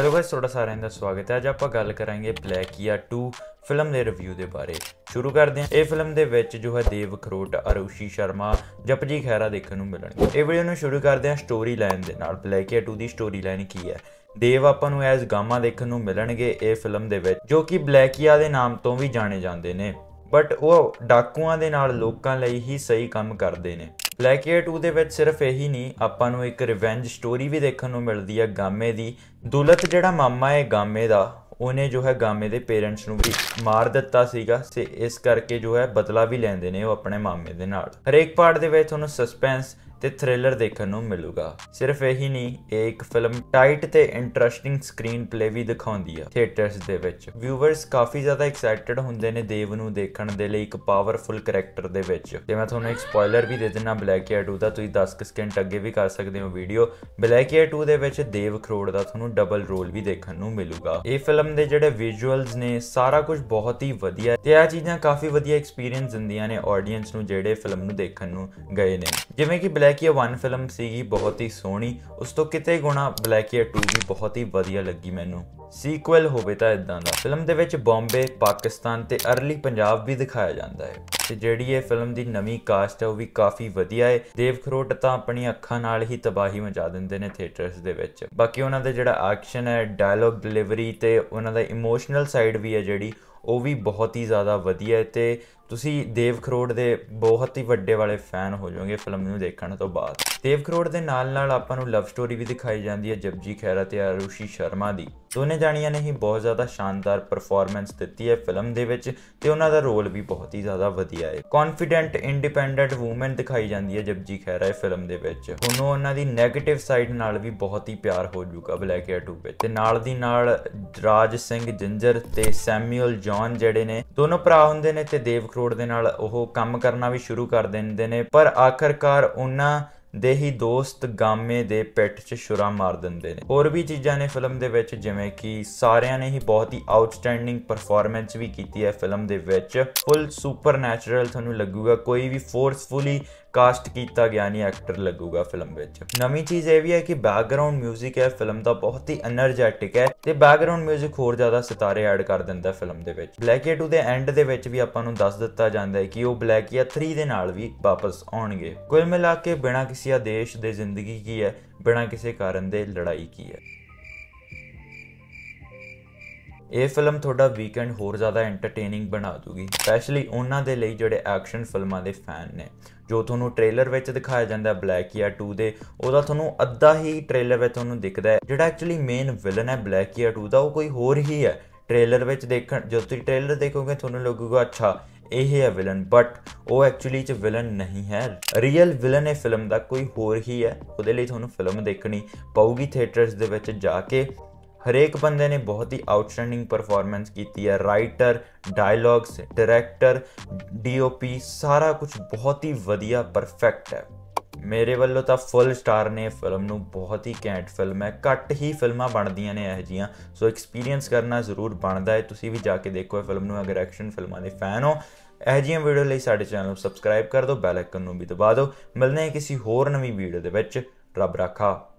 hello guys ਤੁਹਾਡਾ ਸਾਰਿਆਂ ਦਾ ਸਵਾਗਤ ਹੈ ਅੱਜ ਆਪਾਂ ਗੱਲ ਕਰਾਂਗੇ ਯਾ 2 ਫਿਲਮ ਦੇ ਰਿਵਿਊ ਦੇ ਬਾਰੇ ਸ਼ੁਰੂ ਕਰਦੇ ਹਾਂ ਇਹ ਫਿਲਮ ਦੇ ਵਿੱਚ ਜੋ ਹੈ ਦੇਵ ਖਰੋਟ ਅਰੁਸ਼ੀ ਸ਼ਰਮਾ ਜਪਜੀ ਖੈਰਾ ਦੇਖਣ ਨੂੰ ਮਿਲਣਗੇ ਇਹ ਵੀਡੀਓ ਨੂੰ ਸ਼ੁਰੂ ਕਰਦੇ ਹਾਂ ਸਟੋਰੀ ਲਾਈਨ ਦੇ ਨਾਲ ਯਾ 2 ਦੀ ਸਟੋਰੀ ਲਾਈਨ ਕੀ ਹੈ ਦੇਵ ਆਪਾਂ ਨੂੰ ਐਜ਼ ਗਾਮਾ ਦੇਖਣ ਨੂੰ ਮਿਲਣਗੇ ਇਹ ਫਿਲਮ ਦੇ ਵਿੱਚ ਜੋ ਕਿ ਯਾ ਦੇ ਨਾਮ ਤੋਂ ਵੀ ਜਾਣੇ ਜਾਂਦੇ ਨੇ ਬਟ ਉਹ ਡਾਕੂਆਂ ਦੇ ਨਾਲ ਲੋਕਾਂ ਲਈ ਹੀ ਸਹੀ ਕੰਮ ਕਰਦੇ ਨੇ ਬਲੈਕ ਏਅਰ 2 ਦੇ ਵਿੱਚ ਸਿਰਫ ਇਹੀ ਨਹੀਂ ਆਪਾਂ ਨੂੰ ਇੱਕ ਰਿਵੈਂਜ ਸਟੋਰੀ ਵੀ ਦੇਖਣ ਨੂੰ ਮਿਲਦੀ ਆ ਗਾਮੇ ਦੀ ਦੁਲਤ ਜਿਹੜਾ ਮਾਮਾ ਹੈ ਗਾਮੇ ਦਾ ਉਹਨੇ ਜੋ ਹੈ ਗਾਮੇ ਦੇ ਪੇਰੈਂਟਸ ਨੂੰ ਵੀ ਮਾਰ ਦਿੱਤਾ ਸੀਗਾ ਸੇ ਇਸ ਕਰਕੇ ਜੋ ਹੈ ਬਦਲਾ ਵੀ ਲੈਂਦੇ ਨੇ ਉਹ ਆਪਣੇ ਮਾਮੇ ਦੇ ਨਾਲ ਹਰੇਕ ਪਾਰਟ ਦੇ ਵਿੱਚ ਤੁਹਾਨੂੰ ਸਸਪੈਂਸ ਤੇ ਥ੍ਰਿਲਰ ਦੇਖਣ ਨੂੰ ਮਿਲੂਗਾ ਸਿਰਫ ਇਹੀ ਨਹੀਂ ਇਹ ਇੱਕ ਫਿਲਮ ਟਾਈਟ ਤੇ ਇੰਟਰਸਟਿੰਗ ਸਕਰੀਨ ਪਲੇ ਵੀ ਦਿਖਾਉਂਦੀ ਆ ਥੀਏਟਰਸ ਦੇ ਵਿੱਚ ਵਿਊਅਰਸ ਕਾਫੀ ਜ਼ਿਆਦਾ ਐਕਸਾਈਟਡ ਹੁੰਦੇ ਨੇ ਦੇਵ ਨੂੰ ਦੇਖਣ ਦੇ ਲਈ ਇੱਕ ਪਾਵਰਫੁਲ ਕੈਰੈਕਟਰ ਦੇ ਵਿੱਚ ਤੇ ਮੈਂ ਤੁਹਾਨੂੰ ਇੱਕ ਸਪੋਇਲਰ ਵੀ ਦੇ ਦਿੰਨਾ ਬਲੈਕ ਏਅਰ 2 ਦਾ ਤੁਸੀਂ 10 ਸਕਿੰਟ ਅੱਗੇ ਵੀ ਕਰ ਸਕਦੇ ਹੋ ਵੀਡੀਓ ਬਲੈਕ ਏਅਰ 2 ਦੇ ਵਿੱਚ ਦੇਵ ਖਰੋੜ ਦਾ ਤੁਹਾਨੂੰ ਡਬਲ ਰੋਲ ਵੀ ਦੇਖਣ ਨੂੰ ਮਿਲੂਗਾ ਇਹ ਫਿਲਮ ਦੇ ਜਿਹੜੇ ਵਿਜ਼ੂਅਲਸ ਨੇ ਸਾਰਾ ਕੁਝ ਬਹੁਤ ਹੀ ਵਧੀਆ ਤੇ ਆ ਚੀਜ਼ਾਂ ਕਾਫੀ ਵਧੀਆ ਐਕਸਪੀਰੀਅੰਸ ਦਿੰਦੀਆਂ ਨੇ ਆਡੀਅנס ਨੂੰ ਜਿਹੜੇ ਫਿਲਮ ਨੂੰ ਦੇਖਣ ਨੂੰ ਗਏ ਨੇ ਜਿਵੇਂ ਕਿ ਬਲੈਕ ਬਲੈਕੀਅਰ 1 ਫਿਲਮ ਸੀਗੀ ਬਹੁਤ ਹੀ ਸੋਹਣੀ ਉਸ ਤੋਂ ਕਿਤੇ ਗੁਣਾ ਬਲੈਕੀਅਰ 2 ਵੀ ਬਹੁਤ ਹੀ ਵਧੀਆ ਲੱਗੀ ਮੈਨੂੰ ਸੀਕੁਅਲ ਹੋਵੇ ਤਾਂ ਇਦਾਂ ਦਾ ਫਿਲਮ ਦੇ ਵਿੱਚ ਬੰਬੇ ਪਾਕਿਸਤਾਨ ਤੇ ਅਰਲੀ ਪੰਜਾਬ ਵੀ ਦਿਖਾਇਆ ਜਾਂਦਾ ਹੈ ਤੇ ਜਿਹੜੀ ਇਹ ਫਿਲਮ ਦੀ ਨਵੀਂ ਕਾਸਟ ਹੈ ਉਹ ਵੀ ਕਾਫੀ ਵਧੀਆ ਹੈ ਦੇਵ ਖਰੋਟ ਤਾਂ ਆਪਣੀ ਅੱਖਾਂ ਨਾਲ ਹੀ ਤਬਾਹੀ ਮਚਾ ਦਿੰਦੇ ਨੇ ਥੀਏਟਰਸ ਦੇ ਵਿੱਚ ਬਾਕੀ ਉਹਨਾਂ ਦਾ ਜਿਹੜਾ ਐਕਸ਼ਨ ਹੈ ਡਾਇਲੌਗ ਡਿਲੀਵਰੀ ਤੇ ਉਹਨਾਂ ਦਾ ਇਮੋਸ਼ਨਲ ਸਾਈਡ ਵੀ ਹੈ ਜਿਹੜੀ ਉਹ ਵੀ ਬਹੁਤ ਹੀ ਜ਼ਿਆਦਾ ਵਧੀਆ ਹੈ ਤੇ ਤੁਸੀਂ ਦੇਵ ਖਰੋੜ ਦੇ ਬਹੁਤ ਹੀ ਵੱਡੇ ਵਾਲੇ ਫੈਨ ਹੋ ਜਾਓਗੇ ਫਿਲਮ ਨੂੰ ਦੇਖਣ ਤੋਂ ਬਾਅਦ ਦੇਵ ਖਰੋੜ ਦੇ ਨਾਲ-ਨਾਲ ਆਪਾਂ ਨੂੰ ਲਵ ਸਟੋਰੀ ਵੀ ਦਿਖਾਈ ਜਾਂਦੀ ਹੈ ਜਪਜੀ ਖੈਰਾ ਤੇ ਅਰੁਸ਼ੀ ਸ਼ਰਮਾ ਦੀ ਦੋਨੇ ਜਾਣੀਆਂ ਨੇ ਹੀ ਬਹੁਤ ਜ਼ਿਆਦਾ ਸ਼ਾਨਦਾਰ ਪਰਫਾਰਮੈਂਸ ਦਿੱਤੀ ਹੈ ਫਿਲਮ ਦੇ ਵਿੱਚ ਤੇ ਉਹਨਾਂ ਦਾ ਰੋਲ ਵੀ ਬਹੁਤ ਹੀ ਜ਼ਿਆਦਾ ਵਧੀਆ ਹੈ ਕੌਨਫੀਡੈਂਟ ਇੰਡੀਪੈਂਡੈਂਟ ਔਮਨ ਦਿਖਾਈ ਜਾਂਦੀ ਹੈ ਜਪਜੀ ਖੈਰਾ ਇਹ ਫਿਲਮ ਦੇ ਵਿੱਚ ਹੁਣ ਉਹਨਾਂ ਦੀ 네ਗੇਟਿਵ ਸਾਈਡ ਨਾਲ ਵੀ ਬਹੁਤ ਹੀ ਪਿਆਰ ਹੋ ਜਾਊਗਾ ਬਲੈਕ ਏਅਰ 2 ਵਿੱਚ ਤੇ ਨਾਲ ਦੀ ਨਾਲ ਰਾਜ ਸਿੰਘ ਜਿੰਜਰ ਤੇ ਸੈਮੂਅਲ ਜੌਨ ਜਿਹੜੇ ਨੇ ਦੋਨੋਂ ਭਰਾ ਹੁੰਦੇ ਨੇ ਤੇ ਦੇਵ ਰੋਡ ਦੇ ਨਾਲ ਉਹ ਕੰਮ ਕਰਨਾ ਵੀ ਸ਼ੁਰੂ ਕਰ ਦਿੰਦੇ ਨੇ ਪਰ ਆਖਰਕਾਰ ਉਹਨਾਂ ਦੇ ਹੀ ਦੋਸਤ ਗਾਮੇ ਦੇ ਪਿੱਠ 'ਚ ਛੁਰਾ ਮਾਰ ਦਿੰਦੇ ਨੇ ਹੋਰ ਵੀ ਚੀਜ਼ਾਂ ਨੇ ਫਿਲਮ ਦੇ ਵਿੱਚ ਜਿਵੇਂ ਕਿ ਸਾਰਿਆਂ ਨੇ ਹੀ ਬਹੁਤ ਹੀ ਆਊਟਸਟੈਂਡਿੰਗ ਪਰਫਾਰਮੈਂਸ ਵੀ ਕੀਤੀ ਹੈ ਫਿਲਮ ਦੇ ਵਿੱਚ ਫੁੱਲ ਸੁਪਰਨੈਚੁਰਲ ਤੁਹਾਨੂੰ ਲੱਗੂਗਾ ਕੋਈ ਵੀ ਫੋਰਸਫੁਲੀ ਕਾਸਟ ਕੀਤਾ ਗਿਆ ਨਹੀਂ ਐਕਟਰ ਲੱਗੂਗਾ ਫਿਲਮ ਵਿੱਚ ਨਵੀਂ ਚੀਜ਼ ਇਹ ਵੀ ਹੈ ਕਿ ਬੈਕਗ੍ਰਾਉਂਡ 뮤직 ਹੈ ਫਿਲਮ ਦਾ ਬਹੁਤ ਹੀ એનર્ਜੈਟਿਕ ਹੈ ਤੇ ਬੈਕਗ੍ਰਾਉਂਡ 뮤직 ਹੋਰ ਜ਼ਿਆਦਾ ਸਿਤਾਰੇ ਐਡ ਕਰ ਦਿੰਦਾ ਫਿਲਮ ਦੇ ਵਿੱਚ ਏ ਟੂ ਦੇ ਐਂਡ ਦੇ ਵਿੱਚ ਵੀ ਆਪਾਂ ਨੂੰ ਦੱਸ ਦਿੱਤਾ ਜਾਂਦਾ ਹੈ ਕਿ ਉਹ ਬਲੈਕੀਆ 3 ਦੇ ਨਾਲ ਵੀ ਵਾਪਸ ਆਉਣਗੇ ਕੁੱਲ ਮਿਲਾ ਕੇ ਬਿਨਾਂ ਕਿਸੇ ਆਦੇਸ਼ ਦੇ ਜ਼ਿੰਦਗੀ ਕੀ ਹੈ ਬਿਨਾਂ ਕਿਸੇ ਕਾਰਨ ਦੇ ਲੜਾਈ ਕੀ ਹੈ ਇਹ ਫਿਲਮ ਤੁਹਾਡਾ ਵੀਕਐਂਡ ਹੋਰ ਜ਼ਿਆਦਾ ਐਂਟਰਟੇਨਿੰਗ ਬਣਾ ਦੂਗੀ ਸਪੈਸ਼ਲੀ ਉਹਨਾਂ ਦੇ ਲਈ ਜਿਹੜੇ ਐਕਸ਼ਨ ਫਿਲਮਾਂ ਦੇ ਫੈਨ ਨੇ ਜੋ ਤੁਹਾਨੂੰ ਟ੍ਰੇਲਰ ਵਿੱਚ ਦਿਖਾਇਆ ਜਾਂਦਾ ਬਲੈਕੀਆ 2 ਦੇ ਉਹਦਾ ਤੁਹਾਨੂੰ ਅੱਧਾ ਹੀ ਟ੍ਰੇਲਰ ਵਿੱਚ ਤੁਹਾਨੂੰ ਦਿਖਦਾ ਹੈ ਜਿਹੜਾ ਐਕਚੁਅਲੀ ਮੇਨ ਵਿਲਨ ਹੈ ਬਲੈਕੀਆ 2 ਦਾ ਉਹ ਕੋਈ ਹੋਰ ਹੀ ਹੈ ਟ੍ਰੇਲਰ ਵਿੱਚ ਦੇਖਣ ਜਦੋਂ ਤੁਸੀਂ ਟ੍ਰੇਲਰ ਦੇਖੋਗੇ ਤੁਹਾਨੂੰ ਲੱਗੂਗਾ ਅੱਛਾ ਇਹ ਹੈ ਵਿਲਨ ਬਟ ਉਹ ਐਕਚੁਅਲੀ ਚ ਵਿਲਨ ਨਹੀਂ ਹੈ ਰੀਅਲ ਵਿਲਨ ਇਹ ਫਿਲਮ ਦਾ ਕੋਈ ਹੋਰ ਹੀ ਹੈ ਉਹਦੇ ਲਈ ਤੁਹਾਨੂੰ ਫਿਲਮ ਦੇਖਣੀ ਪਊਗੀ ਥੀਏਟਰਸ ਦੇ ਵਿੱਚ ਜਾ ਕੇ ਹਰੇਕ ਬੰਦੇ ਨੇ ਬਹੁਤ ਹੀ ਆਊਟਸਟੈਂਡਿੰਗ ਪਰਫਾਰਮੈਂਸ ਕੀਤੀ ਹੈ ਰਾਈਟਰ ਡਾਇਲੌਗਸ ਡਾਇਰੈਕਟਰ ਡੀਓਪੀ ਸਾਰਾ ਕੁਝ ਬਹੁਤ ਹੀ ਵਧੀਆ ਪਰਫੈਕਟ ਹੈ ਮੇਰੇ ਵੱਲੋਂ ਤਾਂ ਫੁੱਲ ਸਟਾਰ ਨੇ ਫਿਲਮ ਨੂੰ ਬਹੁਤ ਹੀ ਕੈਂਟ ਫਿਲਮ ਹੈ ਘੱਟ ਹੀ ਫਿਲਮਾਂ ਬਣਦੀਆਂ ਨੇ ਇਹ ਜੀਆਂ ਸੋ ਐਕਸਪੀਰੀਅੰਸ ਕਰਨਾ ਜ਼ਰੂਰ ਬਣਦਾ ਹੈ ਤੁਸੀਂ ਵੀ ਜਾ ਕੇ ਦੇਖੋ ਇਹ ਫਿਲਮ ਨੂੰ ਅਗਰ ਐਕਸ਼ਨ ਫਿਲਮਾਂ ਦੇ ਫੈਨ ਹੋ ਇਹ ਜੀਆਂ ਵੀਡੀਓ ਲਈ ਸਾਡੇ ਚੈਨਲ ਨੂੰ ਸਬਸਕ੍ਰਾਈਬ ਕਰ ਦਿਓ ਬੈਲ ਆਈਕਨ ਨੂੰ ਵੀ ਦਬਾ ਦਿਓ ਮਿਲਦੇ ਹਾਂ ਕਿਸੇ ਹੋਰ ਨਵੀਂ ਵੀਡੀਓ ਦੇ ਵਿੱਚ ਰੱਬ ਰਾਖਾ